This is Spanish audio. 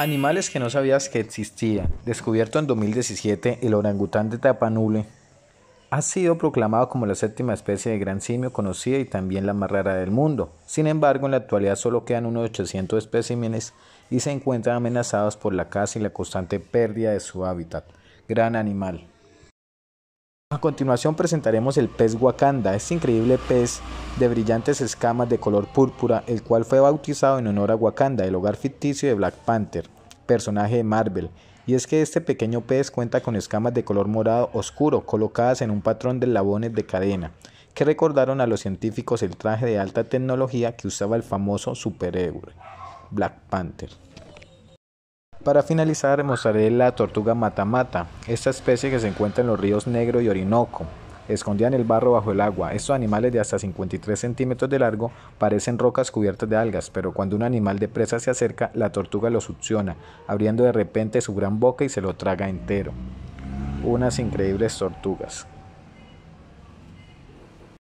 Animales que no sabías que existían. Descubierto en 2017, el orangután de Tapanule ha sido proclamado como la séptima especie de gran simio conocida y también la más rara del mundo. Sin embargo, en la actualidad solo quedan unos 800 especímenes y se encuentran amenazados por la caza y la constante pérdida de su hábitat. Gran animal. A continuación presentaremos el pez Wakanda, este increíble pez de brillantes escamas de color púrpura, el cual fue bautizado en honor a Wakanda, el hogar ficticio de Black Panther, personaje de Marvel. Y es que este pequeño pez cuenta con escamas de color morado oscuro colocadas en un patrón de labones de cadena, que recordaron a los científicos el traje de alta tecnología que usaba el famoso superhéroe, Black Panther. Para finalizar, mostraré la tortuga matamata, esta especie que se encuentra en los ríos Negro y Orinoco. Escondida en el barro bajo el agua, estos animales de hasta 53 centímetros de largo parecen rocas cubiertas de algas, pero cuando un animal de presa se acerca, la tortuga lo succiona, abriendo de repente su gran boca y se lo traga entero. Unas increíbles tortugas.